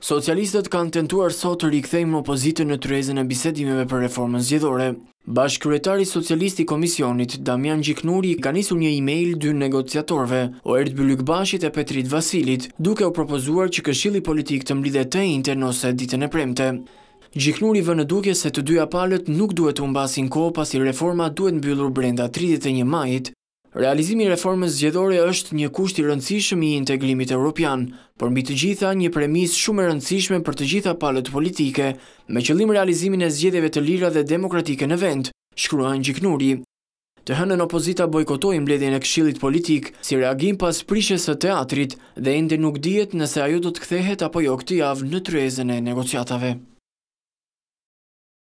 Socialistët kanë tentuar sot të rikthejmë opozitën në trezën e bisedimeve për reformën zgjedhore. Bashkëkryetari Socialisti Komisionit, Damian Gjiknuri, ka nisur një e-mail dy negociatorve, o Erdë Bëllyk Bashit e Petrit Vasilit, duke u propozuar që këshili politik të mblidhe të intern ose ditën e premte. Gjiknuri vë në duke se të dyja palët nuk duhet të mbasin ko pasi reforma duhet mbyllur brenda 31 majit, Realizimi reformës zgjedhore është një kusht i rëndësishëm i integrimit europian, por mbi të gjitha një premis shumë e rëndësishme për të gjitha palët politike, me qëllim realizimin e zgjedhjeve të lira dhe demokratike në vend, shkruan Gjiknuri. Të hënën opozita bojkotoi mbledhjen e Këshillit Politik si reagim pas prishjes së teatrit dhe ende nuk dihet nëse ajo do të kthehet apo jo këtë javë në trezën e negociatave.